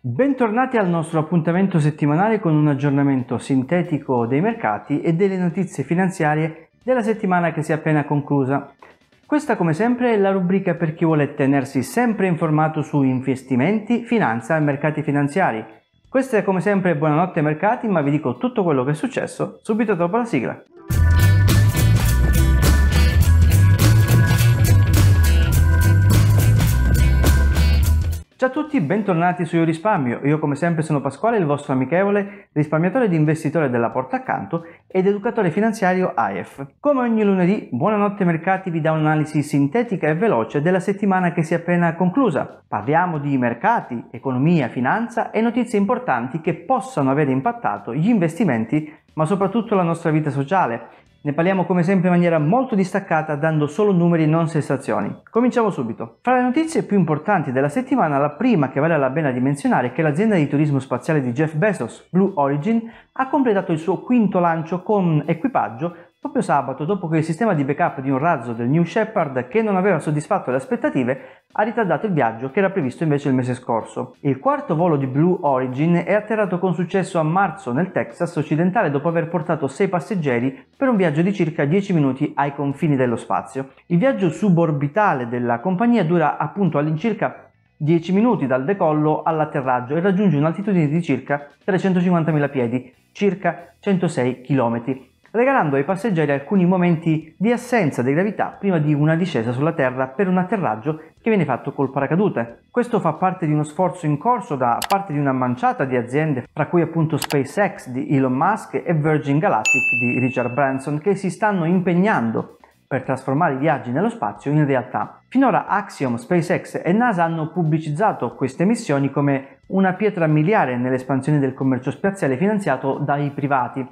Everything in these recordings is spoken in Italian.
Bentornati al nostro appuntamento settimanale con un aggiornamento sintetico dei mercati e delle notizie finanziarie della settimana che si è appena conclusa. Questa come sempre è la rubrica per chi vuole tenersi sempre informato su investimenti, finanza e mercati finanziari. Questa è come sempre buonanotte mercati, ma vi dico tutto quello che è successo subito dopo la sigla. Ciao a tutti, bentornati su Io Risparmio. Io come sempre sono Pasquale, il vostro amichevole risparmiatore ed investitore della porta accanto ed educatore finanziario AIF. Come ogni lunedì, Buonanotte Mercati vi dà un'analisi sintetica e veloce della settimana che si è appena conclusa. Parliamo di mercati, economia, finanza e notizie importanti che possano avere impattato gli investimenti ma soprattutto la nostra vita sociale. Ne parliamo come sempre in maniera molto distaccata, dando solo numeri e non sensazioni. Cominciamo subito. Fra le notizie più importanti della settimana, la prima che vale la pena di menzionare è che l'azienda di turismo spaziale di Jeff Bezos, Blue Origin, ha completato il suo quinto lancio con equipaggio Proprio sabato, dopo che il sistema di backup di un razzo del New Shepard, che non aveva soddisfatto le aspettative, ha ritardato il viaggio che era previsto invece il mese scorso. Il quarto volo di Blue Origin è atterrato con successo a marzo nel Texas occidentale dopo aver portato 6 passeggeri per un viaggio di circa 10 minuti ai confini dello spazio. Il viaggio suborbitale della compagnia dura appunto all'incirca 10 minuti dal decollo all'atterraggio e raggiunge un'altitudine di circa 350.000 piedi, circa 106 km, regalando ai passeggeri alcuni momenti di assenza di gravità prima di una discesa sulla Terra per un atterraggio che viene fatto col paracadute. Questo fa parte di uno sforzo in corso da parte di una manciata di aziende, tra cui appunto SpaceX di Elon Musk e Virgin Galactic di Richard Branson, che si stanno impegnando per trasformare i viaggi nello spazio in realtà. Finora Axiom, SpaceX e NASA hanno pubblicizzato queste missioni come una pietra miliare nell'espansione del commercio spaziale finanziato dai privati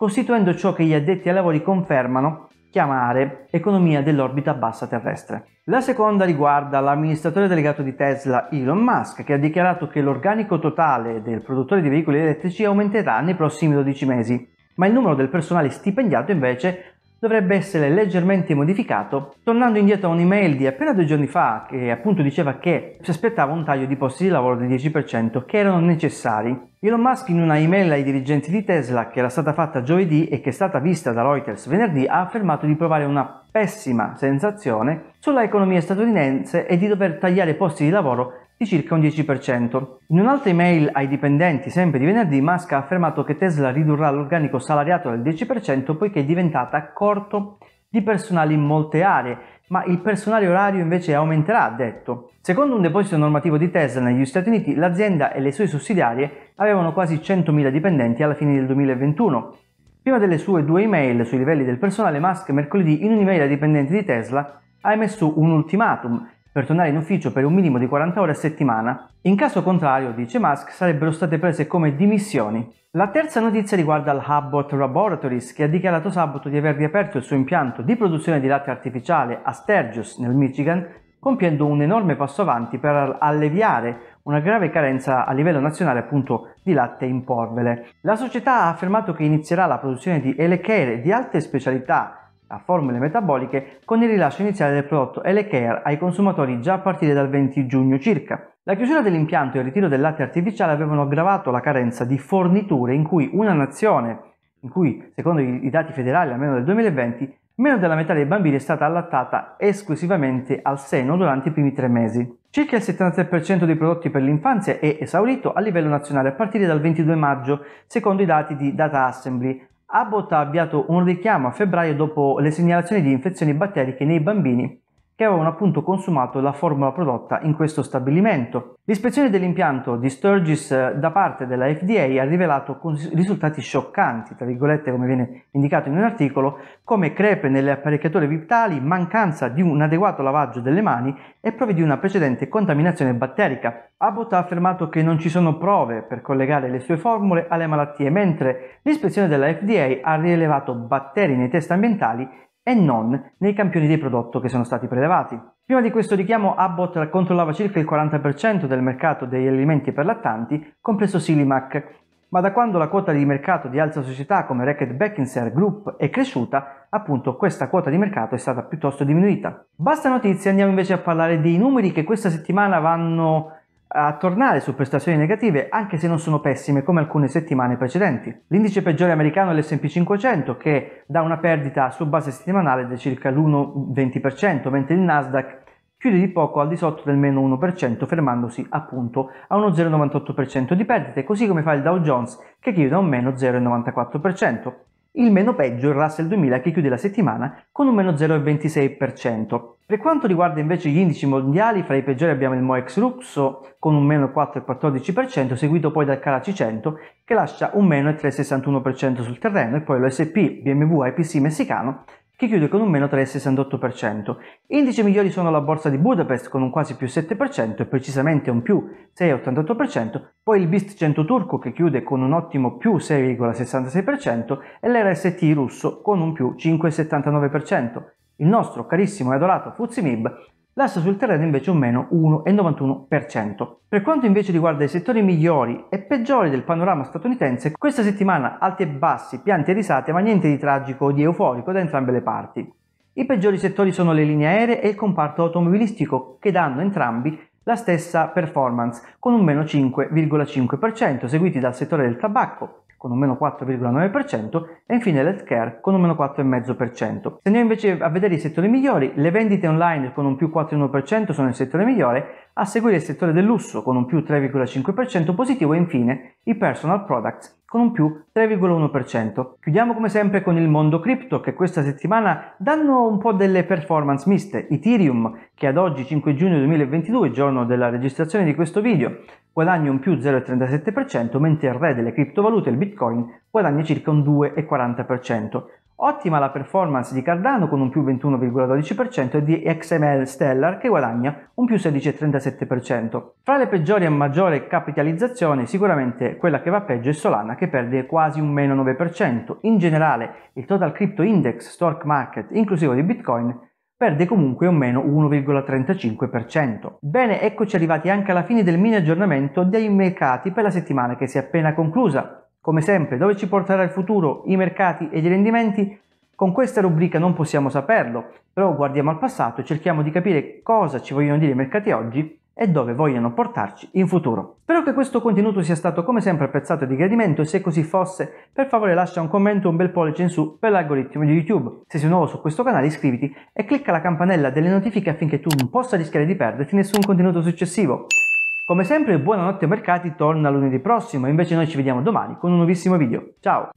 costituendo ciò che gli addetti ai lavori confermano chiamare economia dell'orbita bassa terrestre. La seconda riguarda l'amministratore delegato di Tesla Elon Musk, che ha dichiarato che l'organico totale del produttore di veicoli elettrici aumenterà nei prossimi 12 mesi, ma il numero del personale stipendiato invece dovrebbe essere leggermente modificato, tornando indietro a un'email di appena due giorni fa che appunto diceva che si aspettava un taglio di posti di lavoro del 10% che erano necessari. Elon Musk in una email ai dirigenti di Tesla che era stata fatta giovedì e che è stata vista da Reuters venerdì ha affermato di provare una pessima sensazione sulla economia statunitense e di dover tagliare posti di lavoro di circa un 10%. In un'altra email ai dipendenti, sempre di venerdì, Musk ha affermato che Tesla ridurrà l'organico salariato del 10% poiché è diventata corto di personale in molte aree, ma il personale orario invece aumenterà, ha detto. Secondo un deposito normativo di Tesla negli Stati Uniti, l'azienda e le sue sussidiarie avevano quasi 100.000 dipendenti alla fine del 2021. Prima delle sue due email sui livelli del personale, Musk mercoledì in un'email ai dipendenti di Tesla ha emesso un ultimatum per tornare in ufficio per un minimo di 40 ore a settimana. In caso contrario, dice Musk, sarebbero state prese come dimissioni. La terza notizia riguarda il Abbott Laboratories, che ha dichiarato sabato di aver riaperto il suo impianto di produzione di latte artificiale a Sturgis, nel Michigan, compiendo un enorme passo avanti per alleviare una grave carenza a livello nazionale appunto di latte in polvere. La società ha affermato che inizierà la produzione di elechere di alte specialità a formule metaboliche con il rilascio iniziale del prodotto Elecare ai consumatori già a partire dal 20 giugno circa. La chiusura dell'impianto e il ritiro del latte artificiale avevano aggravato la carenza di forniture in cui una nazione, in cui secondo i dati federali almeno del 2020, meno della metà dei bambini è stata allattata esclusivamente al seno durante i primi tre mesi. Circa il 73% dei prodotti per l'infanzia è esaurito a livello nazionale a partire dal 22 maggio, secondo i dati di Data Assembly, Abbott ha avviato un richiamo a febbraio dopo le segnalazioni di infezioni batteriche nei bambini che avevano appunto consumato la formula prodotta in questo stabilimento. L'ispezione dell'impianto di Sturgis eh, da parte della FDA ha rivelato risultati scioccanti, tra virgolette come viene indicato in un articolo, come crepe nelle apparecchiature vitali, mancanza di un adeguato lavaggio delle mani e prove di una precedente contaminazione batterica. Abbott ha affermato che non ci sono prove per collegare le sue formule alle malattie, mentre l'ispezione della FDA ha rilevato batteri nei test ambientali e non nei campioni di prodotto che sono stati prelevati. Prima di questo richiamo Abbott controllava circa il 40% del mercato degli alimenti per lattanti, compreso Silimac, ma da quando la quota di mercato di altre società come Racket Beckinser Group è cresciuta, appunto questa quota di mercato è stata piuttosto diminuita. Basta notizie, andiamo invece a parlare dei numeri che questa settimana vanno a tornare su prestazioni negative anche se non sono pessime come alcune settimane precedenti. L'indice peggiore americano è l'S&P 500 che dà una perdita su base settimanale di circa l'1,20% mentre il Nasdaq chiude di poco al di sotto del meno 1% fermandosi appunto a uno 0,98% di perdite così come fa il Dow Jones che chiude a un meno 0,94%. Il meno peggio è il Russell 2000 che chiude la settimana con un meno 0,26%. Per quanto riguarda invece gli indici mondiali, fra i peggiori abbiamo il Moex Luxo con un meno 4,14%, seguito poi dal Calaci 100 che lascia un meno 3,61% sul terreno e poi l'OSP BMW IPC messicano che chiude con un meno 3,68%. Indici migliori sono la borsa di Budapest con un quasi più 7% e precisamente un più 6,88%, poi il BIST 100 turco che chiude con un ottimo più 6,66% e l'RST russo con un più 5,79%. Il nostro carissimo e adorato Fuzimib lascia sul terreno invece un meno 1,91%. Per quanto invece riguarda i settori migliori e peggiori del panorama statunitense, questa settimana alti e bassi, piante e risate, ma niente di tragico o di euforico da entrambe le parti. I peggiori settori sono le linee aeree e il comparto automobilistico, che danno entrambi la stessa performance con un meno 5,5%, seguiti dal settore del tabacco con un meno 4,9% e infine l'healthcare con un meno 4,5%. Se andiamo invece a vedere i settori migliori, le vendite online con un più 4,1% sono il settore migliore, a seguire il settore del lusso con un più 3,5% positivo e infine i personal products con un più 3,1%. Chiudiamo come sempre con il mondo cripto che questa settimana danno un po' delle performance miste. Ethereum che ad oggi 5 giugno 2022, giorno della registrazione di questo video, guadagna un più 0,37% mentre il re delle criptovalute, il Bitcoin, guadagna circa un 2,40%. Ottima la performance di Cardano con un più 21,12% e di XML Stellar che guadagna un più 16,37%. Fra le peggiori a maggiore capitalizzazione sicuramente quella che va peggio è Solana che perde quasi un meno 9%. In generale il Total Crypto Index Stock Market inclusivo di Bitcoin perde comunque un meno 1,35%. Bene, eccoci arrivati anche alla fine del mini aggiornamento dei mercati per la settimana che si è appena conclusa. Come sempre, dove ci porterà il futuro, i mercati e i rendimenti? Con questa rubrica non possiamo saperlo, però guardiamo al passato e cerchiamo di capire cosa ci vogliono dire i mercati oggi e dove vogliono portarci in futuro. Spero che questo contenuto sia stato come sempre apprezzato e di gradimento e se così fosse, per favore lascia un commento e un bel pollice in su per l'algoritmo di YouTube. Se sei nuovo su questo canale iscriviti e clicca la campanella delle notifiche affinché tu non possa rischiare di perderti nessun contenuto successivo. Come sempre buonanotte mercati torna lunedì prossimo, invece noi ci vediamo domani con un nuovissimo video. Ciao!